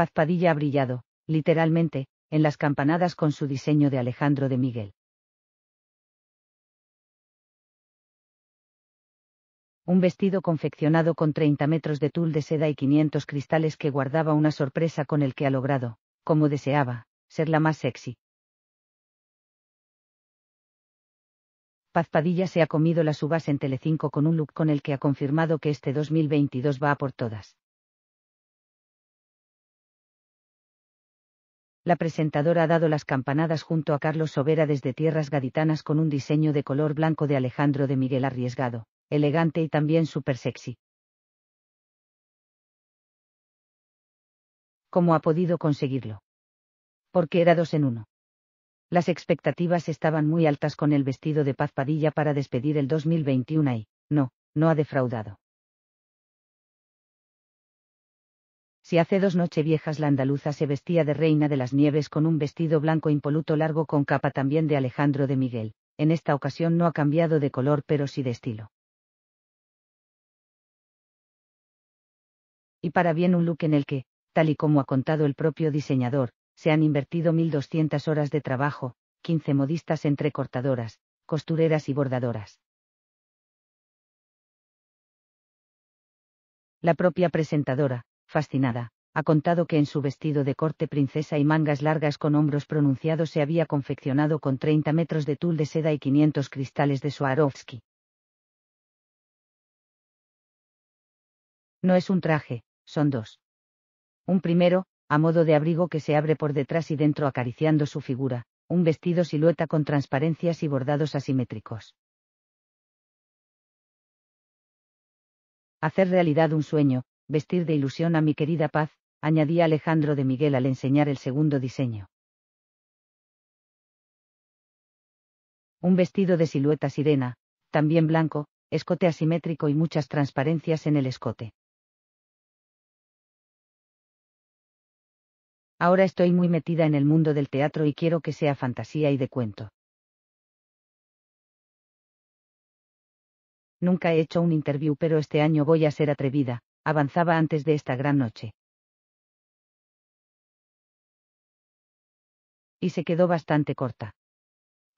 Paz Padilla ha brillado, literalmente, en las campanadas con su diseño de Alejandro de Miguel. un vestido confeccionado con 30 metros de tul de seda y 500 cristales que guardaba una sorpresa con el que ha logrado, como deseaba, ser la más sexy. Paz Padilla se ha comido las uvas en Telecinco con un look con el que ha confirmado que este 2022 va a por todas. la presentadora ha dado las campanadas junto a Carlos Sobera desde Tierras Gaditanas con un diseño de color blanco de Alejandro de Miguel arriesgado, elegante y también súper sexy. ¿Cómo ha podido conseguirlo? Porque era dos en uno. Las expectativas estaban muy altas con el vestido de Paz Padilla para despedir el 2021 y, no, no ha defraudado. si hace dos noches viejas la andaluza se vestía de reina de las nieves con un vestido blanco impoluto largo con capa también de Alejandro de Miguel, en esta ocasión no ha cambiado de color pero sí de estilo. Y para bien un look en el que, tal y como ha contado el propio diseñador, se han invertido 1.200 horas de trabajo, 15 modistas entre cortadoras, costureras y bordadoras. La propia presentadora, fascinada, ha contado que en su vestido de corte princesa y mangas largas con hombros pronunciados se había confeccionado con 30 metros de tul de seda y 500 cristales de Swarovski. No es un traje, son dos. Un primero, a modo de abrigo que se abre por detrás y dentro acariciando su figura, un vestido silueta con transparencias y bordados asimétricos. Hacer realidad un sueño, vestir de ilusión a mi querida paz, añadía Alejandro de Miguel al enseñar el segundo diseño. Un vestido de silueta sirena, también blanco, escote asimétrico y muchas transparencias en el escote. Ahora estoy muy metida en el mundo del teatro y quiero que sea fantasía y de cuento. Nunca he hecho un interview, pero este año voy a ser atrevida, avanzaba antes de esta gran noche. Y se quedó bastante corta.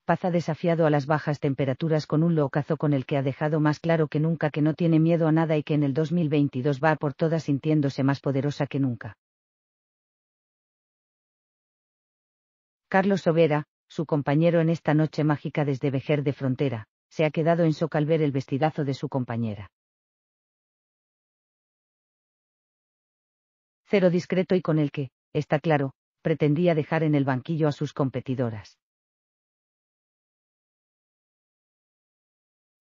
Paz ha desafiado a las bajas temperaturas con un locazo con el que ha dejado más claro que nunca que no tiene miedo a nada y que en el 2022 va por todas sintiéndose más poderosa que nunca. Carlos Overa, su compañero en esta noche mágica desde Vejer de Frontera, se ha quedado en socalver ver el vestidazo de su compañera. cero discreto y con el que, está claro, pretendía dejar en el banquillo a sus competidoras.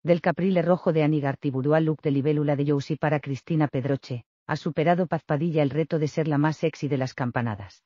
Del caprile rojo de y look de libélula de Yousi para Cristina Pedroche, ha superado Paz Padilla el reto de ser la más sexy de las campanadas.